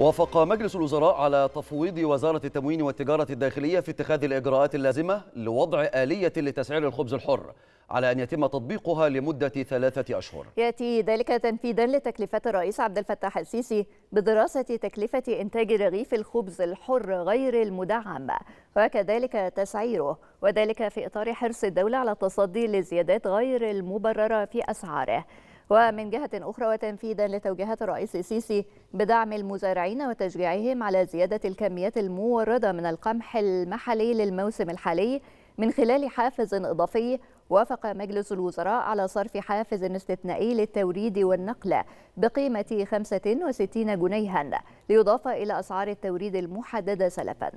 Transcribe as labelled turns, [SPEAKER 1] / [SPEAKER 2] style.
[SPEAKER 1] وافق مجلس الوزراء على تفويض وزارة التموين والتجارة الداخلية في اتخاذ الإجراءات اللازمة لوضع آلية لتسعير الخبز الحر على أن يتم تطبيقها لمدة
[SPEAKER 2] ثلاثة أشهر يأتي ذلك تنفيذا لتكلفة الرئيس عبد الفتاح السيسي بدراسة تكلفة إنتاج رغيف الخبز الحر غير المدعم وكذلك تسعيره وذلك في إطار حرص الدولة على التصدي للزيادات غير المبررة في أسعاره ومن جهة أخرى وتنفيذا لتوجيهات الرئيس السيسي بدعم المزارعين وتشجيعهم على زيادة الكميات الموردة من القمح المحلي للموسم الحالي من خلال حافز إضافي وافق مجلس الوزراء على صرف حافز استثنائي للتوريد والنقل بقيمة 65 جنيها ليضاف إلى أسعار التوريد المحددة سلفاً